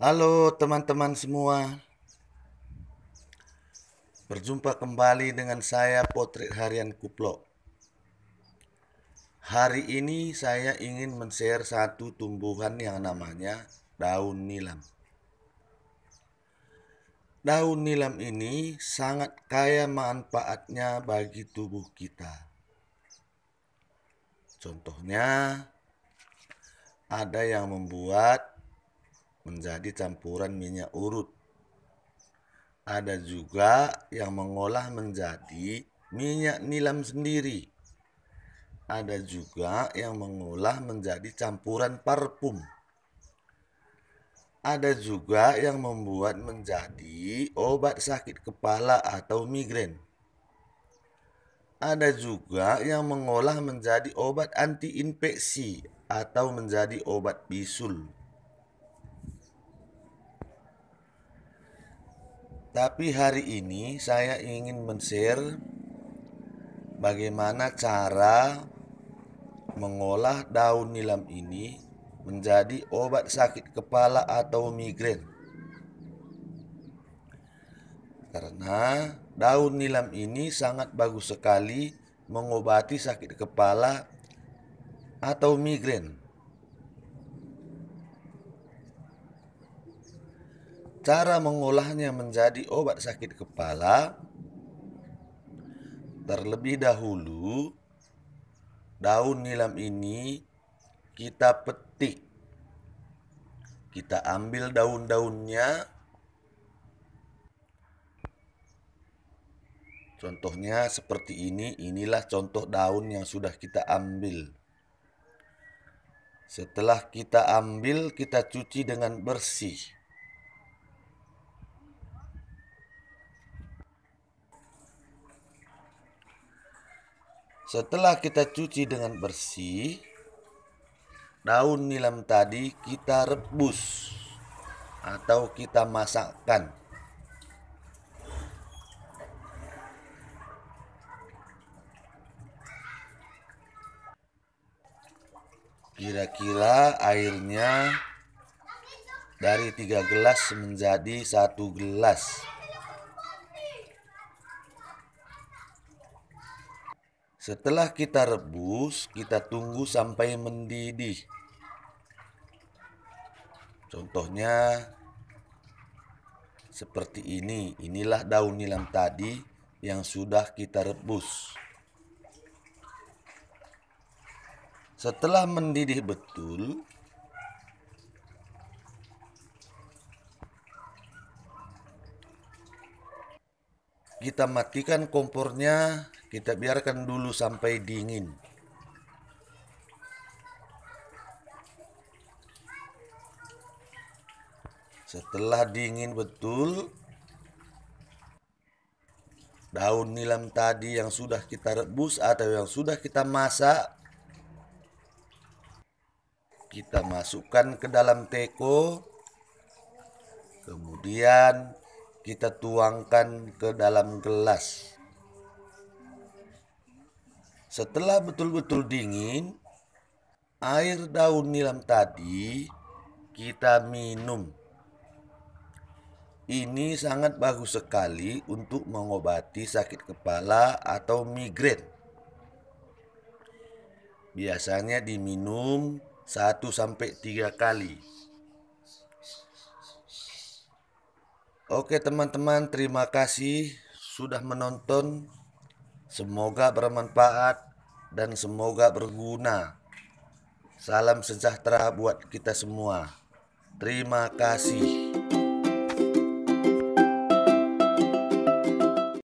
Halo teman-teman semua. Berjumpa kembali dengan saya Potret Harian Kuplo. Hari ini saya ingin men-share satu tumbuhan yang namanya daun nilam. Daun nilam ini sangat kaya manfaatnya bagi tubuh kita. Contohnya, ada yang membuat menjadi campuran minyak urut. Ada juga yang mengolah menjadi minyak nilam sendiri. Ada juga yang mengolah menjadi campuran parfum. Ada juga yang membuat menjadi obat sakit kepala atau migrain. Ada juga yang mengolah menjadi obat anti infeksi atau menjadi obat bisul. Tapi hari ini saya ingin men-share bagaimana cara mengolah daun nilam ini menjadi obat sakit kepala atau migrain. Karena daun nilam ini sangat bagus sekali mengobati sakit kepala atau migrain. Cara mengolahnya menjadi obat sakit kepala terlebih dahulu daun nilam ini kita petik. Kita ambil daun-daunnya. Contohnya seperti ini, inilah contoh daun yang sudah kita ambil. Setelah kita ambil, kita cuci dengan bersih. Setelah kita cuci dengan bersih, daun nilam tadi kita rebus atau kita masakkan. Kira-kira airnya dari tiga gelas menjadi satu gelas. Setelah kita rebus, kita tunggu sampai mendidih. Contohnya seperti ini. Inilah daun nilam tadi yang sudah kita rebus. Setelah mendidih betul, kita matikan kompornya kita biarkan dulu sampai dingin. Setelah dingin betul, daun nilam tadi yang sudah kita rebus atau yang sudah kita masak kita masukkan ke dalam teko kemudian kita tuangkan ke dalam gelas setelah betul-betul dingin, air daun nilam tadi kita minum. Ini sangat bagus sekali untuk mengobati sakit kepala atau migrain. Biasanya diminum 1 3 kali. Oke teman-teman, terima kasih sudah menonton Semoga bermanfaat dan semoga berguna. Salam sejahtera buat kita semua. Terima kasih.